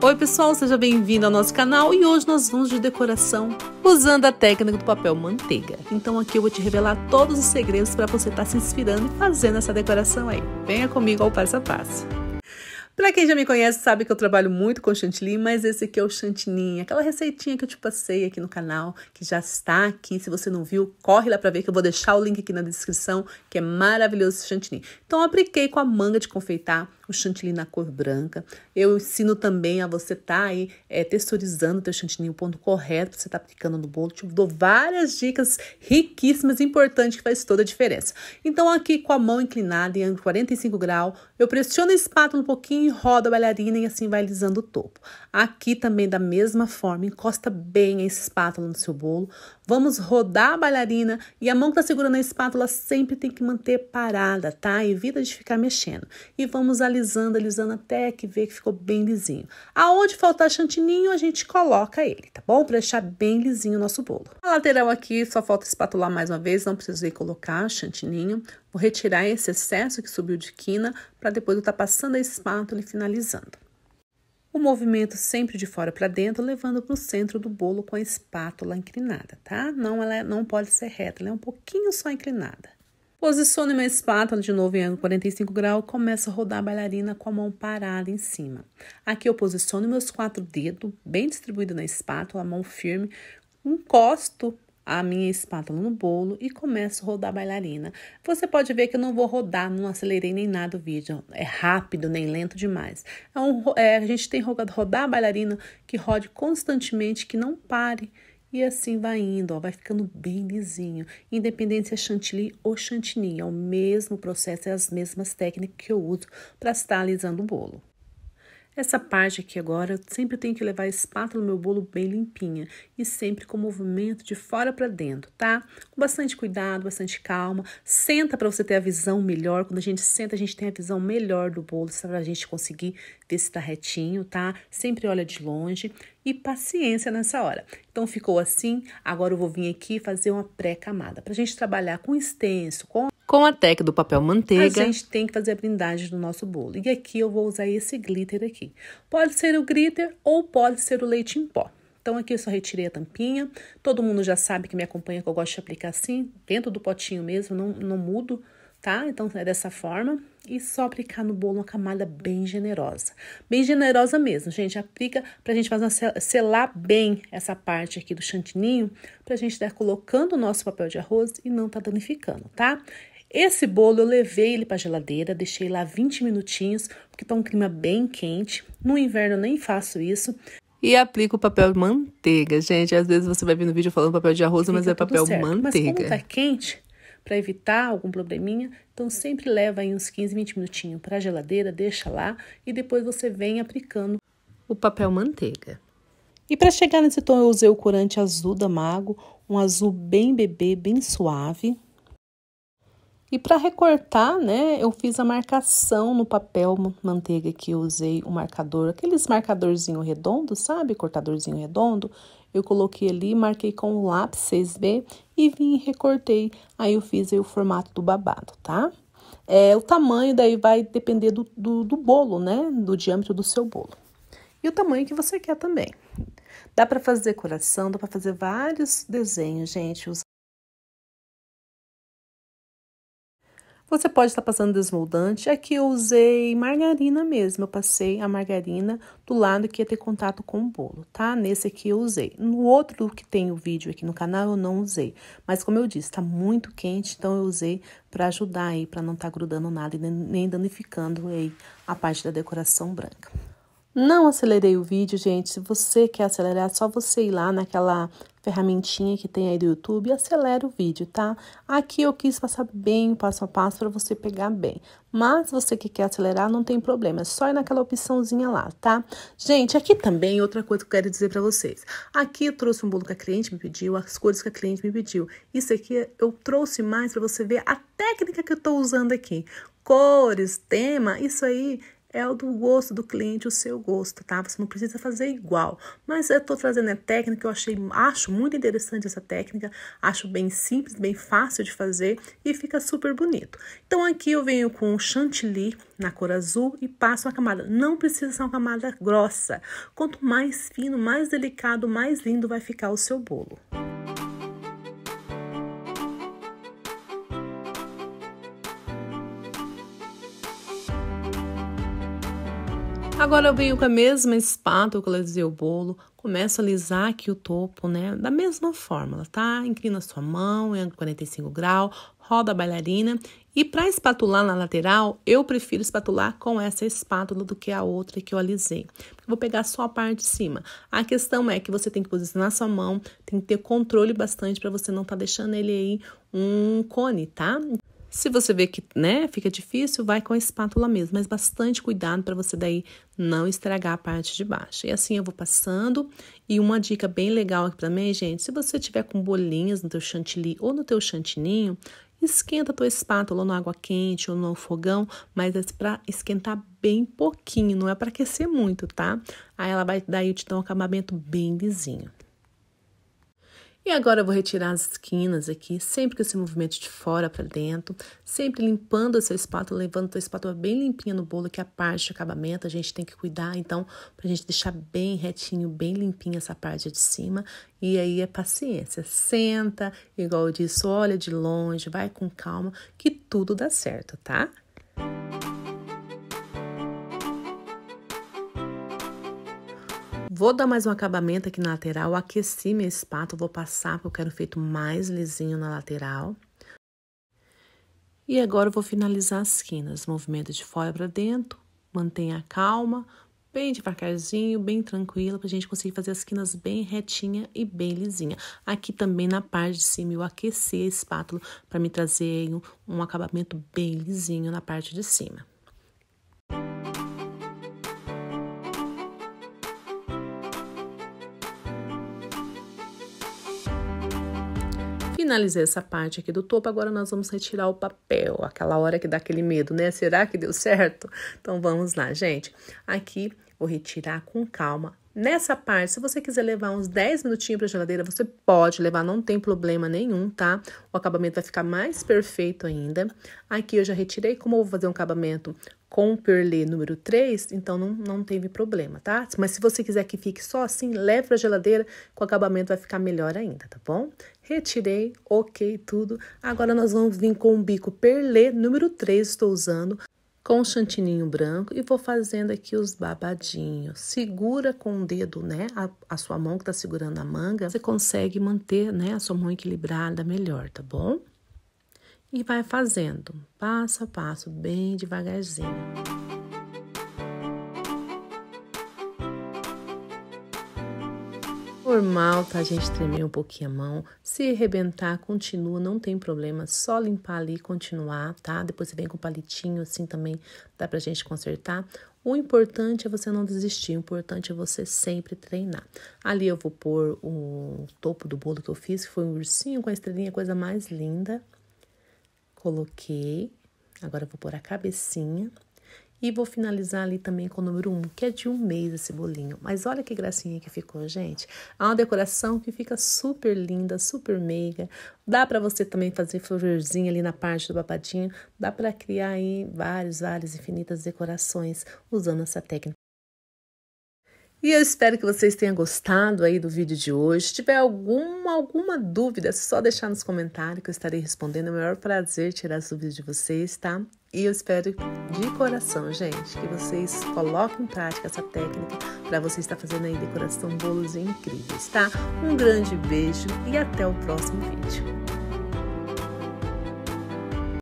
Oi pessoal, seja bem-vindo ao nosso canal e hoje nós vamos de decoração usando a técnica do papel manteiga. Então aqui eu vou te revelar todos os segredos para você estar tá se inspirando e fazendo essa decoração aí. Venha comigo ao passo a passo. Para quem já me conhece sabe que eu trabalho muito com chantilly, mas esse aqui é o chantininho, aquela receitinha que eu te passei aqui no canal, que já está aqui. Se você não viu, corre lá para ver que eu vou deixar o link aqui na descrição, que é maravilhoso esse chantininha. Então eu apliquei com a manga de confeitar, o chantilly na cor branca. Eu ensino também a você estar tá aí é, texturizando o teu chantilly, o ponto correto para você estar tá aplicando no bolo. Te dou várias dicas riquíssimas, importantes, que faz toda a diferença. Então, aqui com a mão inclinada em ângulo 45 graus, eu pressiono a espátula um pouquinho, rodo a bailarina e assim vai lisando o topo. Aqui também da mesma forma, encosta bem a espátula no seu bolo, Vamos rodar a bailarina e a mão que está segurando a espátula sempre tem que manter parada, tá? Evita de ficar mexendo. E vamos alisando, alisando até que ver que ficou bem lisinho. Aonde faltar chantininho, a gente coloca ele, tá bom? Para deixar bem lisinho o nosso bolo. A lateral aqui, só falta espatular mais uma vez, não precisei colocar chantininho. Vou retirar esse excesso que subiu de quina para depois eu estar tá passando a espátula e finalizando. O movimento sempre de fora para dentro, levando para o centro do bolo com a espátula inclinada, tá? Não, ela é, não pode ser reta, ela é um pouquinho só inclinada. Posicione minha espátula de novo em ângulo 45 graus, começo a rodar a bailarina com a mão parada em cima. Aqui eu posiciono meus quatro dedos bem distribuídos na espátula, a mão firme, encosto a minha espátula no bolo e começo a rodar a bailarina. Você pode ver que eu não vou rodar, não acelerei nem nada o vídeo, é rápido nem lento demais. É um, é, a gente tem que rodar a bailarina que rode constantemente, que não pare. E assim vai indo, ó, vai ficando bem lisinho. Independente se é chantilly ou chantilly, é o mesmo processo, é as mesmas técnicas que eu uso para estar alisando o bolo. Essa parte aqui agora, sempre tenho que levar a espátula no meu bolo bem limpinha e sempre com movimento de fora para dentro, tá? Com bastante cuidado, bastante calma. Senta para você ter a visão melhor. Quando a gente senta, a gente tem a visão melhor do bolo, para a gente conseguir ver se está retinho, tá? Sempre olha de longe e paciência nessa hora. Então ficou assim, agora eu vou vir aqui fazer uma pré-camada. Para a gente trabalhar com extenso, com com a técnica do papel manteiga. A gente tem que fazer a blindagem do nosso bolo. E aqui eu vou usar esse glitter aqui. Pode ser o glitter ou pode ser o leite em pó. Então, aqui eu só retirei a tampinha. Todo mundo já sabe que me acompanha que eu gosto de aplicar assim, dentro do potinho mesmo, não, não mudo, tá? Então, é dessa forma. E só aplicar no bolo uma camada bem generosa. Bem generosa mesmo, gente. Aplica pra gente fazer selar bem essa parte aqui do chantininho, pra gente estar colocando o nosso papel de arroz e não tá danificando, tá? Esse bolo eu levei ele para a geladeira, deixei lá 20 minutinhos, porque está um clima bem quente. No inverno eu nem faço isso. E aplico papel manteiga, gente. Às vezes você vai ver no vídeo falando papel de arroz, mas é papel certo. manteiga. Mas como está quente, para evitar algum probleminha, então sempre leva aí uns 15, 20 minutinhos para a geladeira, deixa lá e depois você vem aplicando o papel manteiga. E para chegar nesse tom eu usei o corante azul da Mago, um azul bem bebê, bem suave. E para recortar, né, eu fiz a marcação no papel manteiga que eu usei, o marcador, aqueles marcadorzinho redondo, sabe? Cortadorzinho redondo. Eu coloquei ali, marquei com o lápis 6B e vim e recortei. Aí eu fiz aí o formato do babado, tá? É, o tamanho daí vai depender do, do, do bolo, né? Do diâmetro do seu bolo. E o tamanho que você quer também. Dá para fazer coração, dá para fazer vários desenhos, gente. Você pode estar passando desmoldante. Aqui eu usei margarina mesmo. Eu passei a margarina do lado que ia ter contato com o bolo, tá? Nesse aqui eu usei. No outro que tem o vídeo aqui no canal eu não usei. Mas como eu disse, tá muito quente, então eu usei para ajudar aí, para não estar tá grudando nada e nem danificando aí a parte da decoração branca. Não acelerei o vídeo, gente. Se você quer acelerar, é só você ir lá naquela ferramentinha que tem aí do YouTube e acelera o vídeo, tá? Aqui eu quis passar bem passo a passo para você pegar bem. Mas você que quer acelerar, não tem problema, é só ir naquela opçãozinha lá, tá? Gente, aqui também outra coisa que eu quero dizer para vocês. Aqui eu trouxe um bolo que a cliente me pediu, as cores que a cliente me pediu. Isso aqui eu trouxe mais para você ver a técnica que eu tô usando aqui. Cores, tema, isso aí é o do gosto do cliente, o seu gosto, tá? Você não precisa fazer igual. Mas eu estou trazendo a técnica, eu achei, acho muito interessante essa técnica, acho bem simples, bem fácil de fazer e fica super bonito. Então aqui eu venho com chantilly na cor azul e passo uma camada. Não precisa ser uma camada grossa. Quanto mais fino, mais delicado, mais lindo vai ficar o seu bolo. Agora eu venho com a mesma espátula que e o bolo, começo a alisar aqui o topo, né? Da mesma forma, tá? Inclina sua mão em 45 graus, roda a bailarina. E para espatular na lateral, eu prefiro espatular com essa espátula do que a outra que eu alisei. Eu vou pegar só a parte de cima. A questão é que você tem que posicionar sua mão, tem que ter controle bastante para você não estar tá deixando ele aí um cone, tá? Se você vê que, né, fica difícil, vai com a espátula mesmo, mas bastante cuidado para você daí não estragar a parte de baixo. E assim eu vou passando. E uma dica bem legal aqui também, gente, se você tiver com bolinhas no teu chantilly ou no teu chantininho, esquenta a tua espátula na água quente ou no fogão, mas é para esquentar bem pouquinho, não é para aquecer muito, tá? Aí ela vai daí te dar um acabamento bem lisinho. E agora eu vou retirar as esquinas aqui, sempre com esse movimento de fora para dentro, sempre limpando a sua espátula, levando a sua espátula bem limpinha no bolo, que é a parte de acabamento a gente tem que cuidar, então, para a gente deixar bem retinho, bem limpinha essa parte de cima. E aí é paciência, senta, igual eu disse, olha de longe, vai com calma, que tudo dá certo, tá? Vou dar mais um acabamento aqui na lateral, aqueci minha espátula, vou passar porque eu quero feito mais lisinho na lateral. E agora eu vou finalizar as esquinas. movimento de fora para dentro, mantenha a calma, bem devagarzinho, bem tranquila, pra gente conseguir fazer as esquinas bem retinha e bem lisinha. Aqui também na parte de cima eu aqueci a espátula para me trazer um, um acabamento bem lisinho na parte de cima. finalizei essa parte aqui do topo, agora nós vamos retirar o papel, aquela hora que dá aquele medo, né? Será que deu certo? Então vamos lá, gente. Aqui vou retirar com calma. Nessa parte, se você quiser levar uns 10 minutinhos para a geladeira, você pode levar, não tem problema nenhum, tá? O acabamento vai ficar mais perfeito ainda. Aqui eu já retirei, como eu vou fazer um acabamento com perlê número 3, então não, não teve problema, tá? Mas se você quiser que fique só assim, leve para a geladeira, com o acabamento vai ficar melhor ainda, tá bom? Retirei, ok, tudo. Agora nós vamos vir com o bico perlê número 3, estou usando, com chantininho branco e vou fazendo aqui os babadinhos. Segura com o dedo, né, a, a sua mão que tá segurando a manga, você consegue manter, né, a sua mão equilibrada melhor, tá bom? e vai fazendo passo a passo, bem devagarzinho. Normal, tá? A gente tremer um pouquinho a mão. Se arrebentar, continua, não tem problema. Só limpar ali e continuar, tá? Depois você vem com o palitinho, assim também dá pra gente consertar. O importante é você não desistir, o importante é você sempre treinar. Ali eu vou pôr o topo do bolo que eu fiz, que foi um ursinho com a estrelinha, coisa mais linda. Coloquei. Agora vou pôr a cabecinha. E vou finalizar ali também com o número 1, que é de um mês esse bolinho. Mas olha que gracinha que ficou, gente. É uma decoração que fica super linda, super meiga. Dá para você também fazer florzinha ali na parte do babadinho. Dá para criar aí vários, várias infinitas decorações usando essa técnica. E eu espero que vocês tenham gostado aí do vídeo de hoje. Se tiver alguma, alguma dúvida, é só deixar nos comentários que eu estarei respondendo. É o maior prazer tirar as dúvidas de vocês, tá? E eu espero de coração, gente, que vocês coloquem em prática essa técnica para você estar fazendo aí decoração bolos incríveis, tá? Um grande beijo e até o próximo vídeo.